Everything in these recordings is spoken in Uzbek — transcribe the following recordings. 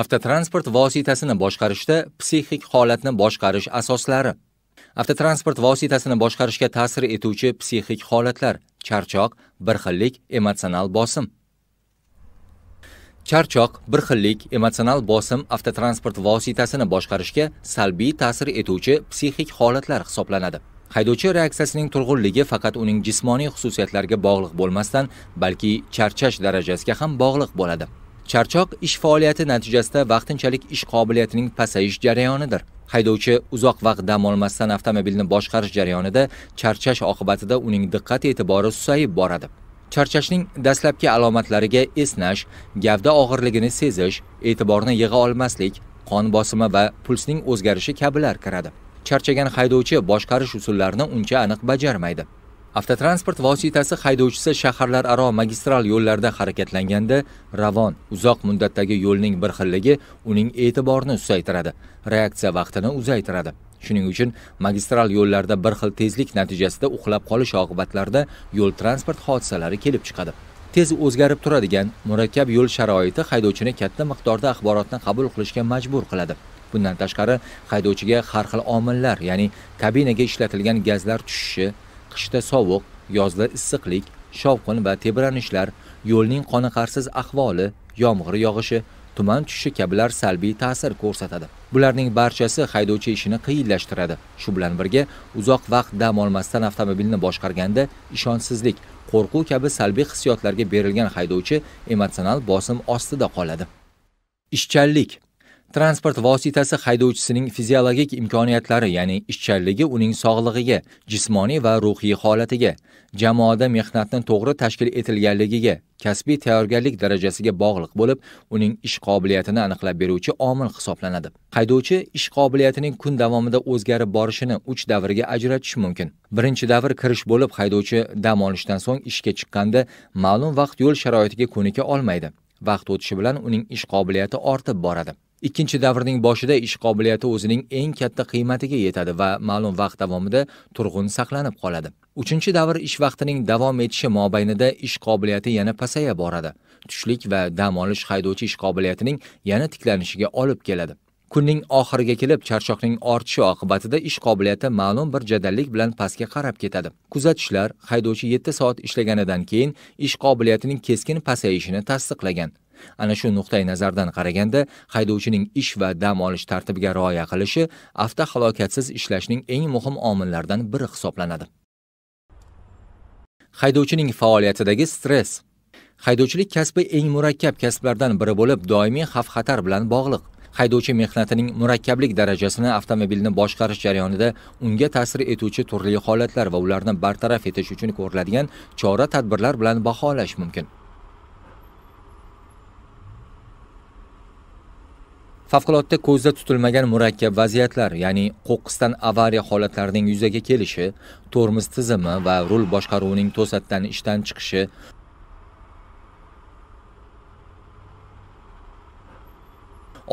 avtotransport vositasini boshqarishda psixik holatni boshqarish asoslari avtotransport vositasini boshqarishga ta'sir etuvchi psixik holatlar charchoq bir xillik emotsional bosim charchoq bir xillik emotsional bosim avtotransport vositasini boshqarishga salbiy ta'sir etuvchi psixik holatlar hisoblanadi haydovchi reaksiyasining turg'unligi faqat uning jismoniy xususiyatlariga bog'liq bo'lmasdan balki charchash darajasiga ham bog'liq bo'ladi charchoq ish faoliyati natijasida vaqtinchalik ish qobiliyatining pasayish jarayonidir haydovchi uzoq vaqt dam olmasdan avtomobilni boshqarish jarayonida charchash oqibatida uning diqqat e'tibori susayib boradi charchashning dastlabki alomatlariga esnash gavda og'irligini sezish e'tiborni yig'a olmaslik qon bosimi va pulsning o'zgarishi kabilar kiradi charchagan haydovchi boshqarish usullarini uncha aniq bajarmaydi avtotransport vositasi haydovchisi shaharlararo magistral yo'llarda harakatlanganda ravon uzoq muddatdagi yo'lning bir xilligi uning e'tiborini susaytiradi reaksiya vaqtini uzaytiradi shuning uchun magistral yo'llarda bir xil tezlik natijasida uxlab qolish oqibatlarida yo'l transport hodisalari kelib chiqadi tez o'zgarib turadigan murakkab yo'l sharoiti haydovchini katta miqdorda axborotni qabul qilishga majbur qiladi bundan tashqari haydovchiga har xil omillar ya'ni kabinaga ishlatilgan gazlar tushishi qishda sovuq yozda issiqlik shovqin va tebranishlar yo'lning qoniqarsiz ahvoli yomg'ir yog'ishi tuman tushishi kabilar salbiy ta'sir ko'rsatadi bularning barchasi haydovchi ishini qiyinlashtiradi shu bilan birga uzoq vaqt dam olmasdan avtomobilni boshqarganda ishonchsizlik qo'rquv kabi salbiy hissiyotlarga berilgan haydovchi emotsional bosim ostida qoladi ishchanlik transport vositasi haydovchisining fiziologik imkoniyatlari ya'ni ishchanligi uning sog'lig'iga jismoniy va ruhiy holatiga jamoada mehnatni to'g'ri tashkil etilganligiga kasbiy tayyorgarlik darajasiga bog'liq bo'lib uning ish qobiliyatini aniqlab beruvchi omil hisoblanadi haydovchi ish qobiliyatining kun davomida o'zgarib borishini uch davrga ajratish mumkin birinchi davr kirish bo'lib haydovchi dam olishdan so'ng ishga chiqqanda ma'lum vaqt yo'l sharoitiga ko'nika olmaydi vaqt o'tishi bilan uning ish qobiliyati ortib boradi ikkinchi davrning boshida ish qobiliyati o'zining eng katta qiymatiga yetadi va ma'lum vaqt davomida turg'un saqlanib qoladi uchinchi davr ish vaqtining davom etishi mobaynida ish qobiliyati yana pasaya boradi tushlik va dam olish haydovchi ish qobiliyatining yana tiklanishiga olib keladi kunning oxiriga kelib charchoqning ortishi oqibatida ish qobiliyati ma'lum bir jadallik bilan pastga qarab ketadi kuzatishlar haydovchi yetti soat ishlaganidan keyin ish qobiliyatining keskin pasayishini tasdiqlagan ana shu nuqtai nazardan qaraganda haydovchining ish va dam olish tartibiga rioya qilishi avtohalokatsiz ishlashning eng muhim omillaridan biri hisoblanadi haydovchining faoliyatidagi stress haydovchilik kasbi eng murakkab kasblardan biri bo'lib doimiy xavf xatar bilan bog'liq haydovchi mehnatining murakkablik darajasini avtomobilni boshqarish jarayonida unga ta'sir etuvchi turli holatlar va ularni bartaraf etish uchun ko'riladigan chora tadbirlar bilan baholash mumkin favqulodda ko'zda tutilmagan murakkab vaziyatlar ya'ni qo'qqisdan avariya holatlarining yuzaga kelishi tormoz tizimi va rul boshqaruvining to'satdan ishdan chiqishi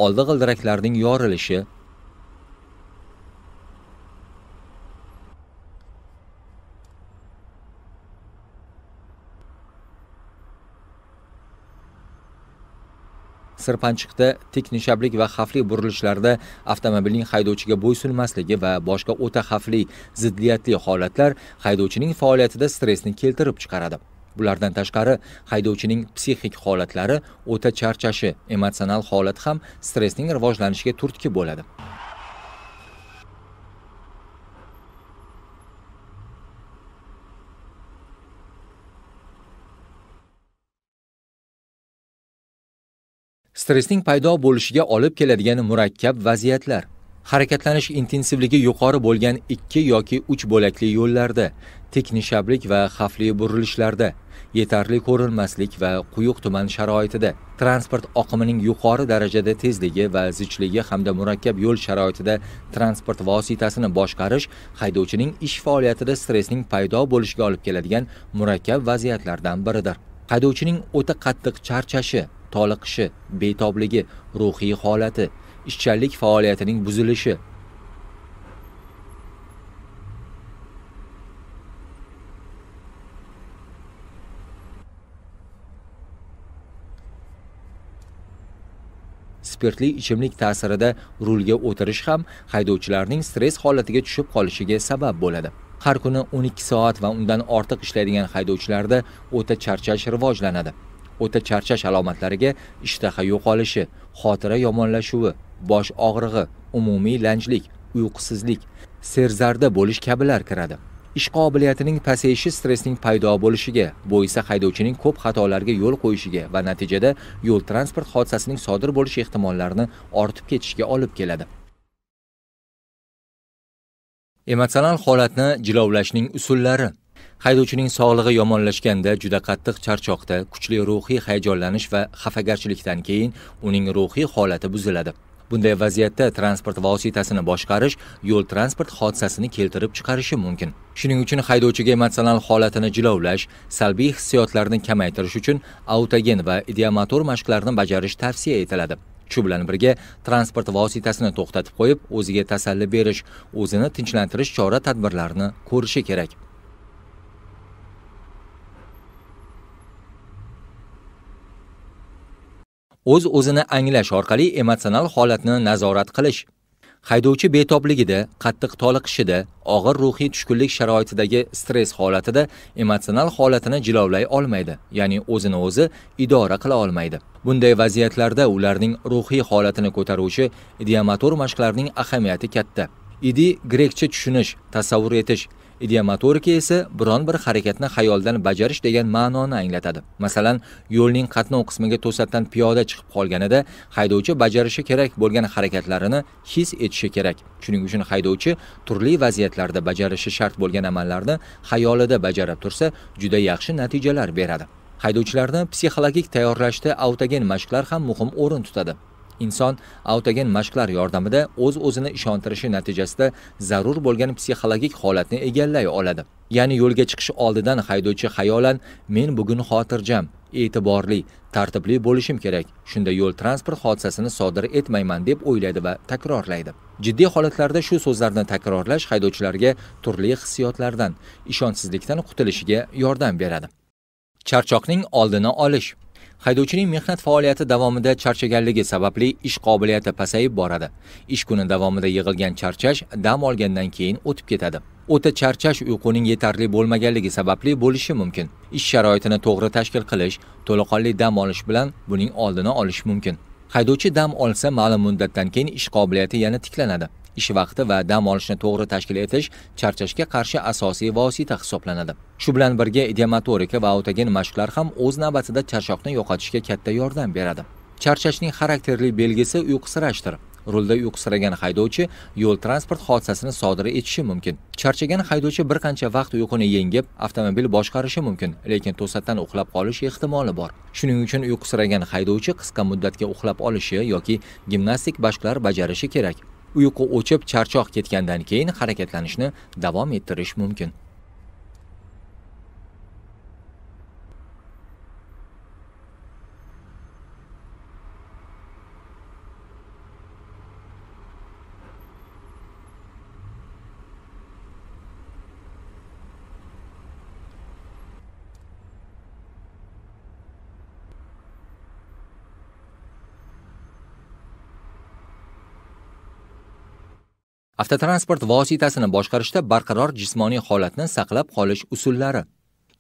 oldi g'ildiraklarning yorilishi sirpanchiqda tik nishablik va xavfli burilishlarda avtomobilning haydovchiga bo'ysunmasligi va boshqa o'ta xavfli ziddiyatli holatlar haydovchining faoliyatida stressni keltirib chiqaradi bulardan tashqari haydovchining psixik holatlari o'ta charchashi emotsional holati ham stressning rivojlanishiga turtki bo'ladi stressning paydo bo'lishiga olib keladigan murakkab vaziyatlar harakatlanish intensivligi yuqori bo'lgan ikki yoki uch bo'lakli yo'llarda teknishablik va xavfli burilishlarda yetarli ko'rinmaslik va quyuq tuman sharoitida transport oqimining yuqori darajada tezligi va zichligi hamda murakkab yo'l sharoitida transport vositasini boshqarish haydovchining ish faoliyatida stressning paydo bo'lishiga olib keladigan murakkab vaziyatlardan biridir haydovchining o'ta qattiq charchashi toliqishi betobligi ruhiy holati ishchanlik faoliyatining buzilishi spirtli ichimlik ta'sirida rulga o'tirish ham haydovchilarning stress holatiga tushib qolishiga sabab bo'ladi har kuni 12 soat va undan ortiq ishlaydigan haydovchilarda o'ta charchash rivojlanadi o'ta charchash alomatlariga ishtaha yo'qolishi xotira yomonlashuvi bosh og'rig'i umumiy lanjlik uyqusizlik serzarda bo'lish kabilar kiradi ish qobiliyatining pasayishi stressning paydo bo'lishiga bu esa haydovchining ko'p xatolarga yo'l qo'yishiga va natijada yo'l transport hodisasining sodir bo'lish ehtimollarini ortib ketishiga olib keladi emotsional holatni jilovlashning usullari haydovchining sog'lig'i yomonlashganda juda qattiq charchoqda kuchli ruhiy hayajonlanish va xafagarchilikdan keyin uning ruhiy holati buziladi bunday vaziyatda transport vositasini boshqarish yo'l transport hodisasini keltirib chiqarishi mumkin shuning uchun haydovchiga emotsional holatini jilovlash salbiy hissiyotlarni kamaytirish uchun autogen va idiomotor mashqlarini bajarish tavsiya etiladi shu bilan birga transport vositasini to'xtatib qo'yib o'ziga tasalli berish o'zini tinchlantirish chora tadbirlarini ko'rishi kerak o'z o'zini anglash orqali emotsional holatni nazorat qilish haydovchi betobligida qattiq toliqishida og'ir ruhiy tushkunlik sharoitidagi stress holatida emotsional holatini jilovlay olmaydi ya'ni o'zini o'zi idora qila olmaydi bunday vaziyatlarda ularning ruhiy holatini ko'taruvchi idiomotor mashqlarning ahamiyati katta idi grekcha tushunish tasavvur etish ideomotorika esa biron bir harakatni xayoldan bajarish degan ma'noni anglatadi masalan yo'lning qatnov qismiga to'satdan piyoda chiqib qolganida haydovchi bajarishi kerak bo'lgan harakatlarini his etishi kerak shuning uchun haydovchi turli vaziyatlarda bajarishi shart bo'lgan amallarni xayolida bajarib tursa juda yaxshi natijalar beradi haydovchilarni psixologik tayyorlashda autogen mashqlar ham muhim o'rin tutadi inson autogen mashqlar yordamida o'z o'zini ishontirishi natijasida zarur bo'lgan psixologik holatni egallay oladi ya'ni yo'lga chiqish oldidan haydovchi xayolan men bugun xotirjam e'tiborli tartibli bo'lishim kerak shunda yo'l transport hodisasini sodir etmayman deb o'ylaydi va takrorlaydi jiddiy holatlarda shu so'zlarni takrorlash haydovchilarga turli hissiyotlardan ishonchsizlikdan qutulishiga yordam beradi charchoqning oldini olish haydovchining mehnat faoliyati davomida charchaganligi sababli ish qobiliyati pasayib boradi ish kuni davomida yig'ilgan charchash dam olgandan keyin o'tib ketadi o'ta charchash uyquning yetarli bo'lmaganligi sababli bo'lishi mumkin ish sharoitini to'g'ri tashkil qilish to'laqonli dam olish bilan buning oldini olish mumkin haydovchi dam olsa ma'lum muddatdan keyin ish qobiliyati yana tiklanadi ish vaqti va dam olishni to'g'ri tashkil etish charchashga qarshi asosiy vosita hisoblanadi shu bilan birga idiomatorika va autogen mashqlar ham o'z navbatida charchoqni yo'qotishga katta yordam beradi charchashning xarakterli belgisi uyqusirashdir rulda uyqusiragan haydovchi yo'l transport hodisasini sodir etishi mumkin charchagan haydovchi bir qancha vaqt uyquni yengib avtomobil boshqarishi mumkin lekin to'satdan uxlab qolish ehtimoli bor shuning uchun uyqusiragan haydovchi qisqa muddatga uxlab olishi yoki gimnastik mashqlar bajarishi kerak uyqu o'chib charchoq ketgandan keyin harakatlanishni davom ettirish mumkin avtotransport vositasini boshqarishda barqaror jismoniy holatni saqlab qolish usullari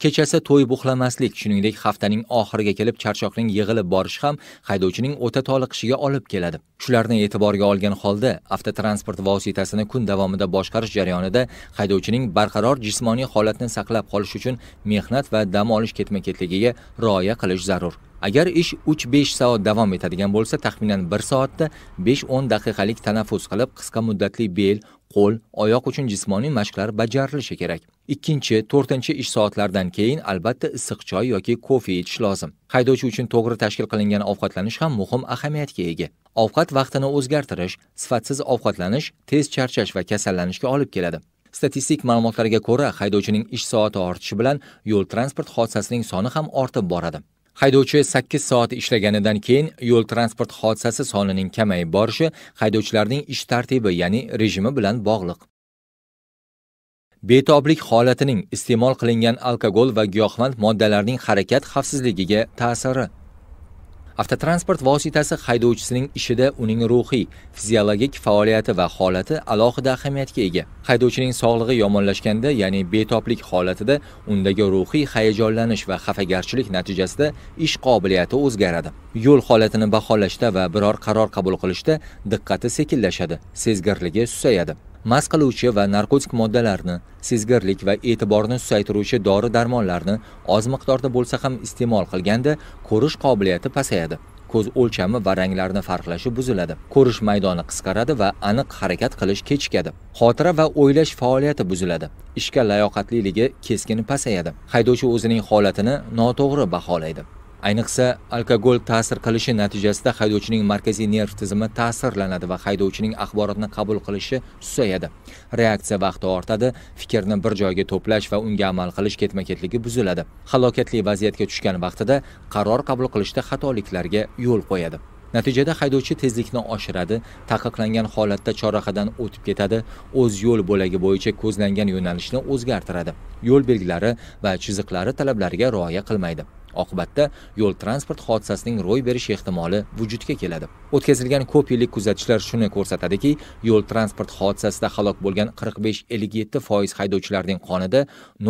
kechasi to'y buxlamaslik shuningdek haftaning oxiriga kelib charchoqning yig'ilib borishi ham haydovchining o'ta toliqishiga olib keladi shularni e'tiborga olgan holda avtotransport vositasini kun davomida boshqarish jarayonida haydovchining barqaror jismoniy holatni saqlab qolish uchun mehnat va dam olish ketma ketligiga rioya qilish zarur agar ish 3-5 soat davom etadigan bo'lsa taxminan 1 soatda 5-10 daqiqalik tanaffus qilib qisqa muddatli bel qo'l oyoq uchun jismoniy mashqlar bajarilishi kerak ikkinchi to'rtinchi ish soatlaridan keyin albatta issiq choy yoki kofe ichish lozim haydovchi uchun to'g'ri tashkil qilingan ovqatlanish ham muhim ahamiyatga ega ovqat vaqtini o'zgartirish sifatsiz ovqatlanish tez charchash va kasallanishga olib keladi statistik ma'lumotlarga ko'ra haydovchining ish soati ortishi bilan yo'l transport hodisasining soni ham ortib boradi haydovchi sakkiz soat ishlaganidan keyin yo'l transport hodisasi sonining kamayib borishi haydovchilarning ish tartibi ya'ni rejimi bilan bog'liq betoblik holatining iste'mol qilingan alkogol va giyohvand moddalarning harakat xavfsizligiga ta'siri avtotransport vositasi haydovchisining ishida uning ruhiy fiziologik faoliyati va holati alohida ahamiyatga ega haydovchining sog'lig'i yomonlashganda ya'ni betoblik holatida undagi ruhiy hayajonlanish va xafagarchilik natijasida ish qobiliyati o'zgaradi yo'l holatini baholashda va biror qaror qabul qilishda diqqati sekinlashadi sezgirligi susayadi mast qiluvchi va narkotik moddalarni sezgirlik va e'tiborni susaytiruvchi dori darmonlarni oz miqdorda bo'lsa ham iste'mol qilganda ko'rish qobiliyati pasayadi ko'z o'lchami va ranglarni farqlashi buziladi ko'rish maydoni qisqaradi va aniq harakat qilish kechikadi xotira va o'ylash faoliyati buziladi ishga layoqatliligi keskin pasayadi haydovchi o'zining holatini noto'g'ri baholaydi ayniqsa alkogol ta'sir qilishi natijasida haydovchining markaziy nerv tizimi ta'sirlanadi va haydovchining axborotni qabul qilishi susayadi reaksiya vaqti ortadi fikrni bir joyga to'plash va unga amal qilish ketma ketligi buziladi halokatli vaziyatga tushgan vaqtida qaror qabul qilishda xatoliklarga yo'l qo'yadi natijada haydovchi tezlikni oshiradi taqiqlangan holatda chorrahadan o'tib ketadi o'z yo'l bo'lagi bo'yicha ko'zlangan yo'nalishni o'zgartiradi yo'l belgilari va chiziqlari talablariga rioya qilmaydi oqibatda yo'l transport hodisasining ro'y berish ehtimoli vujudga keladi o'tkazilgan ko'p yillik kuzatishlar shuni ko'rsatadiki yo'l transport hodisasida halok bo'lgan 45-57 foiz haydovchilarning qonida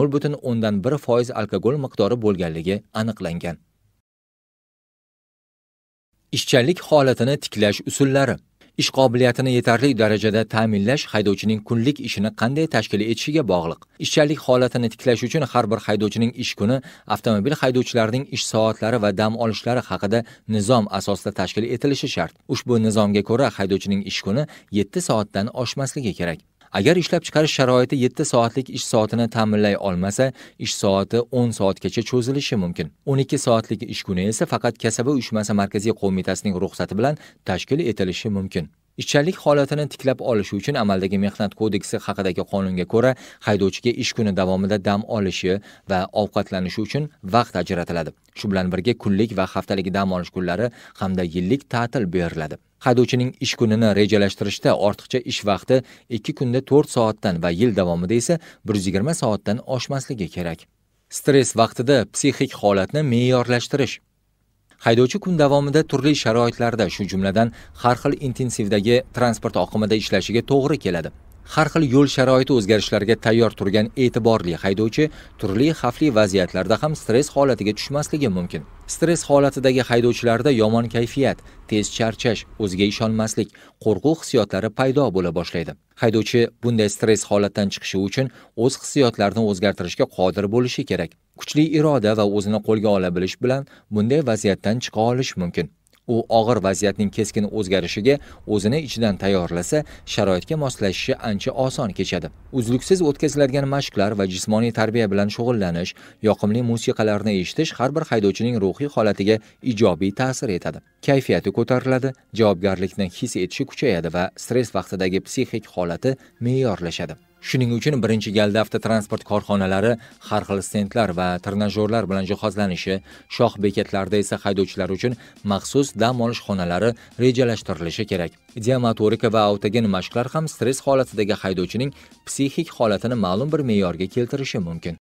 0.1 butun o'ndan bir foiz alkogol miqdori bo'lganligi aniqlangan ishchanlik holatini tiklash usullari ish qobiliyatini yetarli darajada ta'minlash haydovchining kunlik ishini qanday tashkil etishiga bog'liq ishchanlik holatini tiklash uchun har bir haydovchining ish kuni avtomobil haydovchilarining ish soatlari va dam olishlari haqida nizom asosida tashkil etilishi shart ushbu nizomga ko'ra haydovchining ish kuni yetti soatdan oshmasligi kerak agar ishlab chiqarish sharoiti 7 soatlik ish soatini ta'minlay olmasa ish soati 10 soatgacha cho'zilishi mumkin 12 soatlik ish kuni esa faqat kasaba uyushmasi markaziy qo'mitasining ruxsati bilan tashkil etilishi mumkin ishchanlik holatini tiklab olish uchun amaldagi mehnat kodeksi haqidagi qonunga ko'ra haydovchiga ish kuni davomida dam olishi va ovqatlanishi uchun vaqt ajratiladi shu bilan birga kunlik va haftalik dam olish kunlari hamda yillik ta'til beriladi haydovchining ish kunini rejalashtirishda ortiqcha ish vaqti 2 kunda 4 soatdan va yil davomida esa 120 soatdan oshmasligi kerak stress vaqtida psixik holatni me'yorlashtirish haydovchi kun davomida turli sharoitlarda shu jumladan har xil intensivdagi transport oqimida ishlashiga to'g'ri keladi har xil yo'l sharoiti o'zgarishlariga tayyor turgan e'tiborli haydovchi turli xavfli vaziyatlarda ham stress holatiga tushmasligi mumkin stress holatidagi haydovchilarda yomon kayfiyat tez charchash o'ziga ishonmaslik qo'rquv hissiyotlari paydo bo'la boshlaydi haydovchi bunday stress holatdan chiqishi uchun o'z hissiyotlarini o'zgartirishga qodir bo'lishi kerak kuchli iroda va o'zini qo'lga ola bilish bilan bunday vaziyatdan chiqa olish mumkin u og'ir vaziyatning keskin o'zgarishiga o'zini ichidan tayyorlasa sharoitga moslashishi ancha oson kechadi uzluksiz o'tkaziladigan mashqlar va jismoniy tarbiya bilan shug'ullanish yoqimli musiqalarni eshitish har bir haydovchining ruhiy holatiga ijobiy ta'sir etadi kayfiyati ko'tariladi javobgarlikni his etishi kuchayadi va stress vaqtidagi psixik holati me'yorlashadi Shuning uchun birinchi galda avtotransport korxonalari har xil stendlar va trenajyorlar bilan jihozlanishi, shoh bekatlarida esa haydovchilar uchun maxsus dam olish xonalari rejalashtirilishi kerak. Diamatorika va autogen mashqlar ham stress holatidagi haydovchining psixik holatini ma'lum bir me'yorga keltirishi mumkin.